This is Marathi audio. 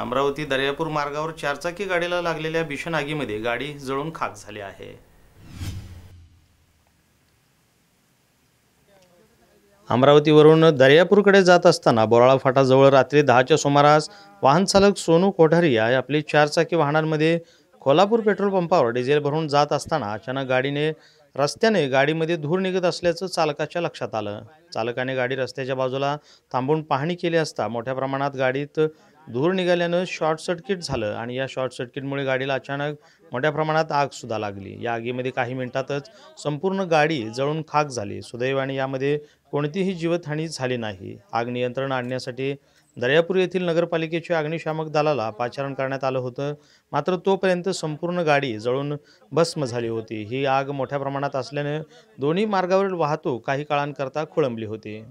अमरावती दर्यापूर मार्गावर चारचाकी गाडीला लागलेल्या भीषण आगीमध्ये गाडी जळून खाक झाली आहे अमरावतीवरून दर्यापूरकडे जात असताना बोराळा फाटाजवळ रात्री दहाच्या सुमारास वाहन चालक सोनू कोठारी या आपली चारचाकी वाहनांमध्ये कोल्हापूर पेट्रोल पंपावर डिझेल भरून जात असताना अचानक गाडीने रस्त्याने गाडीमध्ये धूर निघत असल्याचं चालकाच्या लक्षात आलं चालकाने गाडी रस्त्याच्या बाजूला थांबून पाहणी केली असता मोठ्या प्रमाणात गाडीत धूर निघाल्यानं शॉर्ट सर्किट झालं आणि या शॉर्ट सर्किटमुळे गाडीला अचानक मोठ्या प्रमाणात आग सुद्धा लागली या आगीमध्ये काही मिनिटातच संपूर्ण गाडी जळून खाक झाली सुदैवाने यामध्ये कोणतीही जीवितहानी झाली नाही आग नियंत्रण आणण्यासाठी दर्यापूर येथील नगरपालिकेच्या अग्निशामक दलाला पाचारण करण्यात आलं होतं मात्र तोपर्यंत संपूर्ण गाडी जळून भस्म झाली होती ही आग मोठ्या प्रमाणात असल्याने दोन्ही मार्गावरील वाहतूक काही काळांकरता खोळंबली होती